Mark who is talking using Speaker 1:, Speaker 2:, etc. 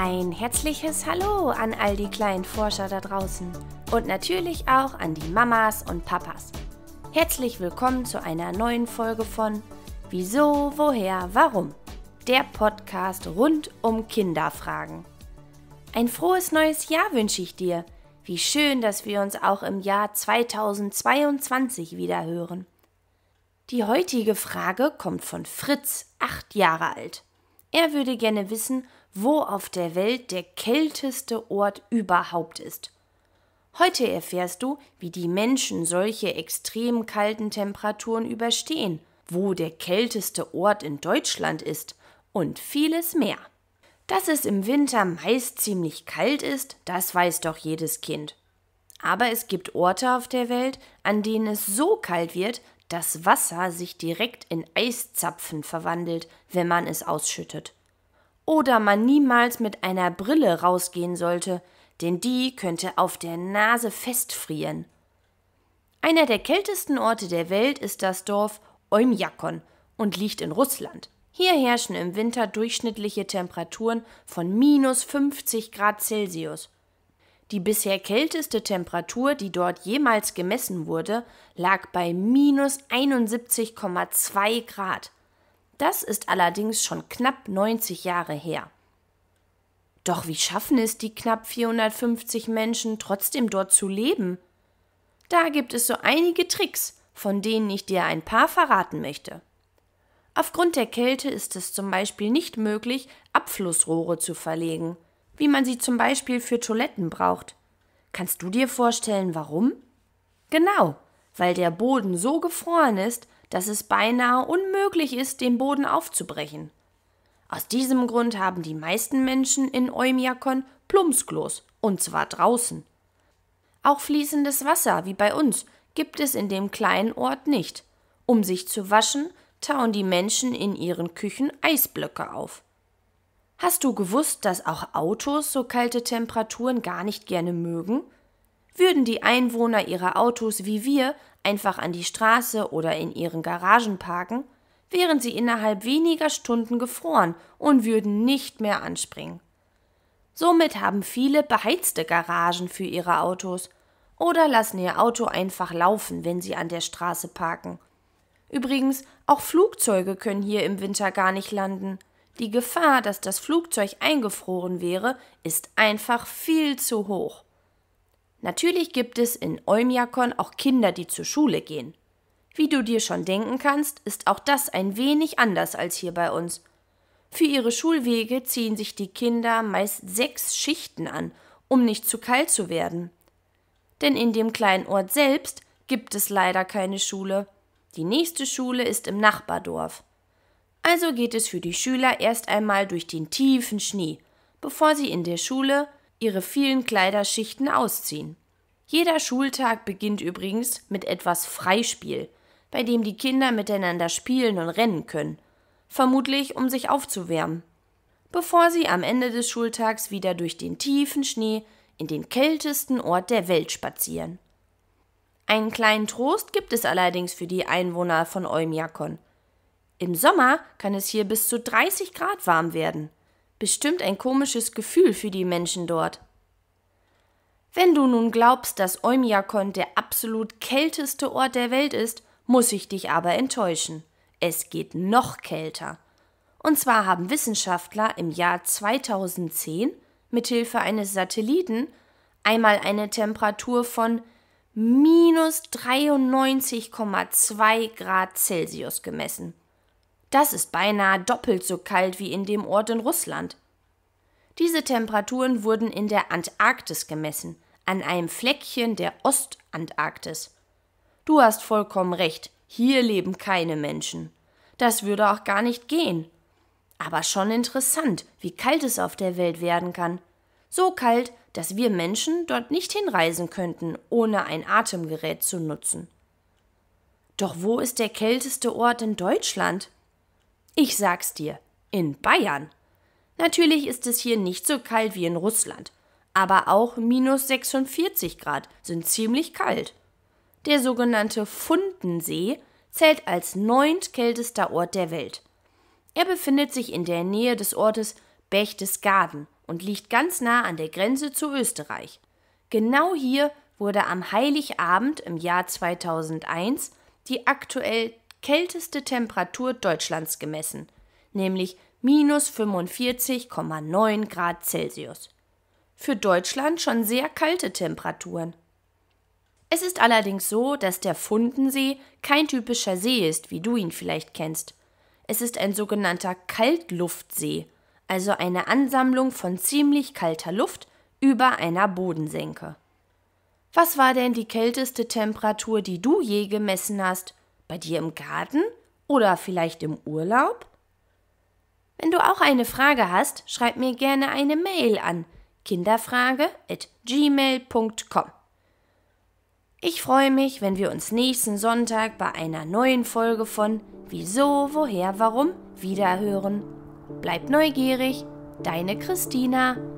Speaker 1: Ein herzliches Hallo an all die kleinen Forscher da draußen und natürlich auch an die Mamas und Papas. Herzlich willkommen zu einer neuen Folge von Wieso, woher, warum? Der Podcast rund um Kinderfragen. Ein frohes neues Jahr wünsche ich dir. Wie schön, dass wir uns auch im Jahr 2022 wieder hören. Die heutige Frage kommt von Fritz, acht Jahre alt. Er würde gerne wissen, wo auf der Welt der kälteste Ort überhaupt ist. Heute erfährst du, wie die Menschen solche extrem kalten Temperaturen überstehen, wo der kälteste Ort in Deutschland ist und vieles mehr. Dass es im Winter meist ziemlich kalt ist, das weiß doch jedes Kind. Aber es gibt Orte auf der Welt, an denen es so kalt wird, dass Wasser sich direkt in Eiszapfen verwandelt, wenn man es ausschüttet oder man niemals mit einer Brille rausgehen sollte, denn die könnte auf der Nase festfrieren. Einer der kältesten Orte der Welt ist das Dorf Oymyakon und liegt in Russland. Hier herrschen im Winter durchschnittliche Temperaturen von minus 50 Grad Celsius. Die bisher kälteste Temperatur, die dort jemals gemessen wurde, lag bei minus 71,2 Grad. Das ist allerdings schon knapp 90 Jahre her. Doch wie schaffen es die knapp 450 Menschen trotzdem dort zu leben? Da gibt es so einige Tricks, von denen ich dir ein paar verraten möchte. Aufgrund der Kälte ist es zum Beispiel nicht möglich, Abflussrohre zu verlegen, wie man sie zum Beispiel für Toiletten braucht. Kannst du dir vorstellen, warum? Genau, weil der Boden so gefroren ist, dass es beinahe unmöglich ist, den Boden aufzubrechen. Aus diesem Grund haben die meisten Menschen in Eumiakon Plumpsklos, und zwar draußen. Auch fließendes Wasser, wie bei uns, gibt es in dem kleinen Ort nicht. Um sich zu waschen, tauen die Menschen in ihren Küchen Eisblöcke auf. Hast du gewusst, dass auch Autos so kalte Temperaturen gar nicht gerne mögen? Würden die Einwohner ihrer Autos wie wir einfach an die Straße oder in ihren Garagen parken, wären sie innerhalb weniger Stunden gefroren und würden nicht mehr anspringen. Somit haben viele beheizte Garagen für ihre Autos oder lassen ihr Auto einfach laufen, wenn sie an der Straße parken. Übrigens, auch Flugzeuge können hier im Winter gar nicht landen. Die Gefahr, dass das Flugzeug eingefroren wäre, ist einfach viel zu hoch. Natürlich gibt es in Olmiakon auch Kinder, die zur Schule gehen. Wie du dir schon denken kannst, ist auch das ein wenig anders als hier bei uns. Für ihre Schulwege ziehen sich die Kinder meist sechs Schichten an, um nicht zu kalt zu werden. Denn in dem kleinen Ort selbst gibt es leider keine Schule. Die nächste Schule ist im Nachbardorf. Also geht es für die Schüler erst einmal durch den tiefen Schnee, bevor sie in der Schule ihre vielen Kleiderschichten ausziehen. Jeder Schultag beginnt übrigens mit etwas Freispiel, bei dem die Kinder miteinander spielen und rennen können, vermutlich um sich aufzuwärmen, bevor sie am Ende des Schultags wieder durch den tiefen Schnee in den kältesten Ort der Welt spazieren. Einen kleinen Trost gibt es allerdings für die Einwohner von Eumiakon. Im Sommer kann es hier bis zu 30 Grad warm werden. Bestimmt ein komisches Gefühl für die Menschen dort. Wenn du nun glaubst, dass Eumiakon der absolut kälteste Ort der Welt ist, muss ich dich aber enttäuschen. Es geht noch kälter. Und zwar haben Wissenschaftler im Jahr 2010 mithilfe eines Satelliten einmal eine Temperatur von minus 93,2 Grad Celsius gemessen. Das ist beinahe doppelt so kalt wie in dem Ort in Russland. Diese Temperaturen wurden in der Antarktis gemessen, an einem Fleckchen der Ostantarktis. Du hast vollkommen recht, hier leben keine Menschen. Das würde auch gar nicht gehen. Aber schon interessant, wie kalt es auf der Welt werden kann. So kalt, dass wir Menschen dort nicht hinreisen könnten, ohne ein Atemgerät zu nutzen. Doch wo ist der kälteste Ort in Deutschland? Ich sag's dir, in Bayern. Natürlich ist es hier nicht so kalt wie in Russland, aber auch minus 46 Grad sind ziemlich kalt. Der sogenannte Fundensee zählt als neuntkältester Ort der Welt. Er befindet sich in der Nähe des Ortes Bechtesgaden und liegt ganz nah an der Grenze zu Österreich. Genau hier wurde am Heiligabend im Jahr 2001 die aktuell kälteste Temperatur Deutschlands gemessen, nämlich minus 45,9 Grad Celsius. Für Deutschland schon sehr kalte Temperaturen. Es ist allerdings so, dass der Fundensee kein typischer See ist, wie du ihn vielleicht kennst. Es ist ein sogenannter Kaltluftsee, also eine Ansammlung von ziemlich kalter Luft über einer Bodensenke. Was war denn die kälteste Temperatur, die du je gemessen hast? Bei dir im Garten oder vielleicht im Urlaub? Wenn du auch eine Frage hast, schreib mir gerne eine Mail an kinderfrage at gmail.com. Ich freue mich, wenn wir uns nächsten Sonntag bei einer neuen Folge von Wieso, woher, warum wiederhören. Bleib neugierig, deine Christina.